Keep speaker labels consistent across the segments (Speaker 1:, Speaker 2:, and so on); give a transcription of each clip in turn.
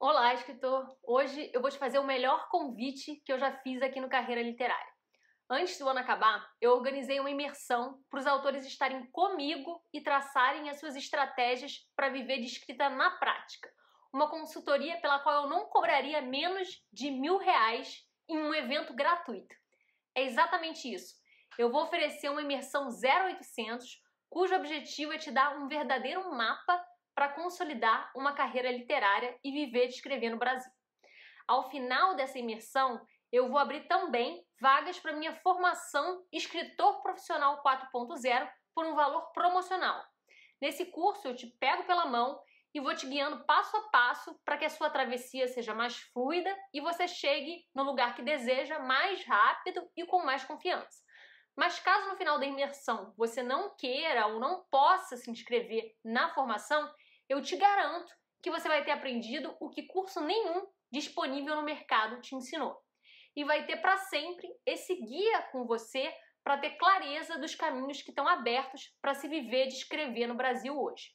Speaker 1: Olá, escritor! Hoje eu vou te fazer o melhor convite que eu já fiz aqui no Carreira Literária. Antes do ano acabar, eu organizei uma imersão para os autores estarem comigo e traçarem as suas estratégias para viver de escrita na prática. Uma consultoria pela qual eu não cobraria menos de mil reais em um evento gratuito. É exatamente isso. Eu vou oferecer uma imersão 0800, cujo objetivo é te dar um verdadeiro mapa para consolidar uma carreira literária e viver de escrever no Brasil. Ao final dessa imersão, eu vou abrir também vagas para minha formação Escritor Profissional 4.0 por um valor promocional. Nesse curso, eu te pego pela mão e vou te guiando passo a passo para que a sua travessia seja mais fluida e você chegue no lugar que deseja mais rápido e com mais confiança. Mas caso no final da imersão você não queira ou não possa se inscrever na formação, eu te garanto que você vai ter aprendido o que curso nenhum disponível no mercado te ensinou. E vai ter para sempre esse guia com você para ter clareza dos caminhos que estão abertos para se viver de escrever no Brasil hoje.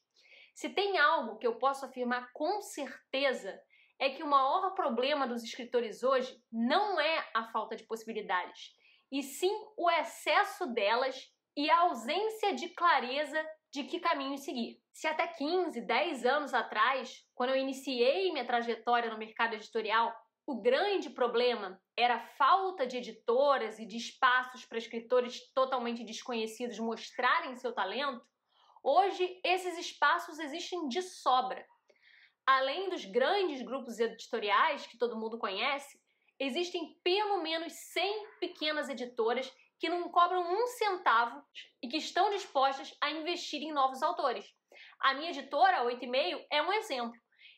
Speaker 1: Se tem algo que eu posso afirmar com certeza é que o maior problema dos escritores hoje não é a falta de possibilidades, e sim o excesso delas e a ausência de clareza de que caminho seguir. Se até 15, 10 anos atrás, quando eu iniciei minha trajetória no mercado editorial, o grande problema era a falta de editoras e de espaços para escritores totalmente desconhecidos mostrarem seu talento, hoje esses espaços existem de sobra. Além dos grandes grupos editoriais que todo mundo conhece, existem pelo menos 100 pequenas editoras que não cobram um centavo e que estão dispostas a investir em novos autores. A minha editora, 8,5, é um exemplo.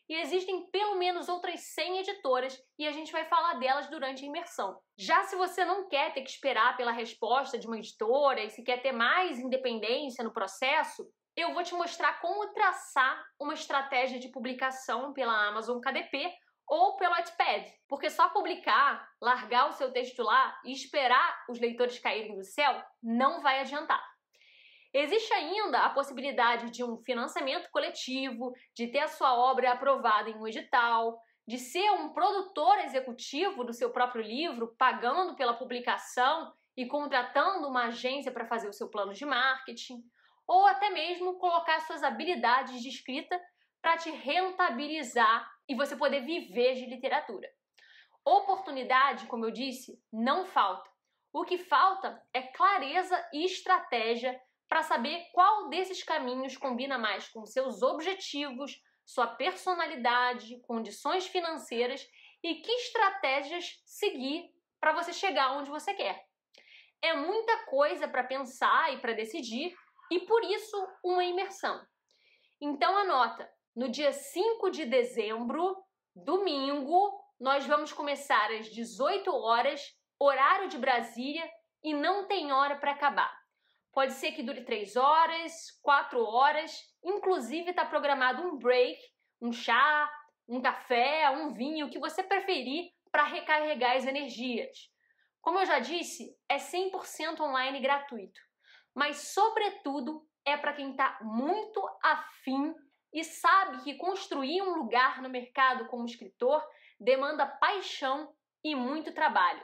Speaker 1: E existem pelo menos outras 100 editoras e a gente vai falar delas durante a imersão. Já se você não quer ter que esperar pela resposta de uma editora e se quer ter mais independência no processo, eu vou te mostrar como traçar uma estratégia de publicação pela Amazon KDP ou pelo Wattpad, porque só publicar, largar o seu texto lá e esperar os leitores caírem do céu não vai adiantar. Existe ainda a possibilidade de um financiamento coletivo, de ter a sua obra aprovada em um edital, de ser um produtor executivo do seu próprio livro, pagando pela publicação e contratando uma agência para fazer o seu plano de marketing, ou até mesmo colocar suas habilidades de escrita para te rentabilizar e você poder viver de literatura. Oportunidade, como eu disse, não falta. O que falta é clareza e estratégia para saber qual desses caminhos combina mais com seus objetivos, sua personalidade, condições financeiras e que estratégias seguir para você chegar onde você quer. É muita coisa para pensar e para decidir, e por isso uma imersão. Então anota: no dia 5 de dezembro, domingo, nós vamos começar às 18 horas, horário de Brasília, e não tem hora para acabar. Pode ser que dure 3 horas, 4 horas, inclusive está programado um break, um chá, um café, um vinho, o que você preferir para recarregar as energias. Como eu já disse, é 100% online gratuito, mas sobretudo é para quem está muito afim e sabe que construir um lugar no mercado como escritor demanda paixão e muito trabalho.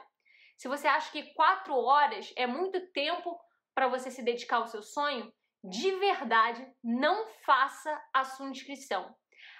Speaker 1: Se você acha que quatro horas é muito tempo para você se dedicar ao seu sonho, de verdade, não faça a sua inscrição.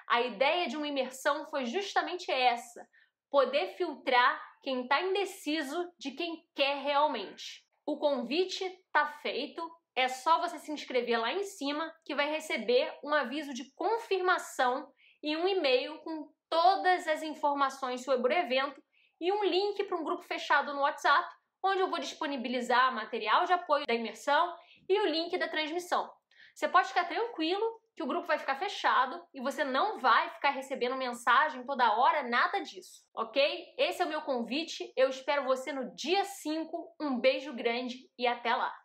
Speaker 1: A ideia de uma imersão foi justamente essa: poder filtrar quem está indeciso de quem quer realmente. O convite está feito é só você se inscrever lá em cima que vai receber um aviso de confirmação e um e-mail com todas as informações sobre o evento e um link para um grupo fechado no WhatsApp, onde eu vou disponibilizar material de apoio da imersão e o link da transmissão. Você pode ficar tranquilo que o grupo vai ficar fechado e você não vai ficar recebendo mensagem toda hora, nada disso, ok? Esse é o meu convite. Eu espero você no dia 5. Um beijo grande e até lá!